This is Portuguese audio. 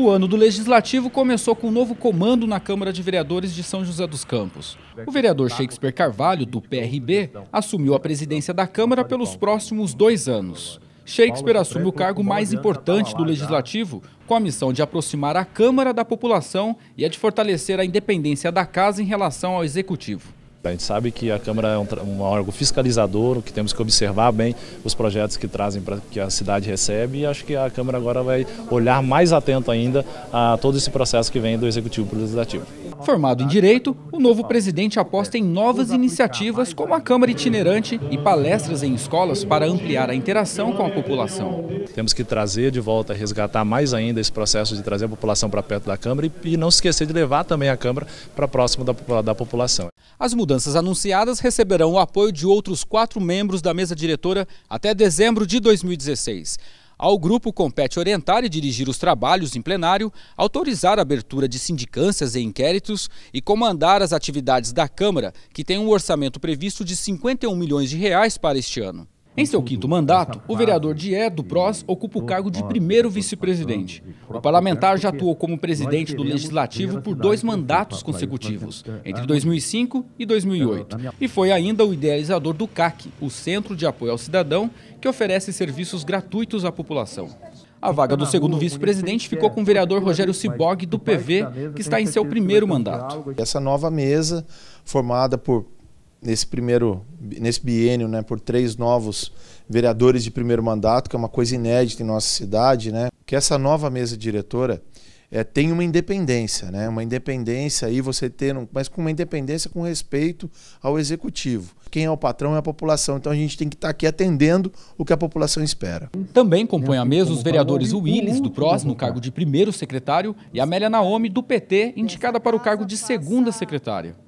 O ano do legislativo começou com um novo comando na Câmara de Vereadores de São José dos Campos. O vereador Shakespeare Carvalho, do PRB, assumiu a presidência da Câmara pelos próximos dois anos. Shakespeare assume o cargo mais importante do legislativo, com a missão de aproximar a Câmara da população e a de fortalecer a independência da casa em relação ao executivo. A gente sabe que a Câmara é um, um órgão fiscalizador, que temos que observar bem os projetos que trazem para que a cidade recebe e acho que a Câmara agora vai olhar mais atento ainda a todo esse processo que vem do Executivo para o Legislativo. Formado em Direito, o novo presidente aposta em novas iniciativas, como a Câmara Itinerante e palestras em escolas para ampliar a interação com a população. Temos que trazer de volta, resgatar mais ainda esse processo de trazer a população para perto da Câmara e não esquecer de levar também a Câmara para próximo da, da população. As mudanças anunciadas receberão o apoio de outros quatro membros da mesa diretora até dezembro de 2016. Ao grupo compete orientar e dirigir os trabalhos em plenário, autorizar a abertura de sindicâncias e inquéritos e comandar as atividades da Câmara, que tem um orçamento previsto de 51 milhões de reais para este ano. Em seu quinto mandato, o vereador Dié do PROS ocupa o cargo de primeiro vice-presidente. O parlamentar já atuou como presidente do Legislativo por dois mandatos consecutivos, entre 2005 e 2008, e foi ainda o idealizador do CAC, o Centro de Apoio ao Cidadão, que oferece serviços gratuitos à população. A vaga do segundo vice-presidente ficou com o vereador Rogério Ciborgue, do PV, que está em seu primeiro mandato. Essa nova mesa, formada por nesse primeiro nesse biênio, né, por três novos vereadores de primeiro mandato, que é uma coisa inédita em nossa cidade, né? Que essa nova mesa diretora é, tem uma independência, né? Uma independência aí você ter, um, mas com uma independência com respeito ao executivo. Quem é o patrão é a população, então a gente tem que estar tá aqui atendendo o que a população espera. Também compõe a mesa os vereadores Willis, do PROS, no cargo de primeiro secretário, e Amélia Naomi, do PT, indicada para o cargo de segunda secretária.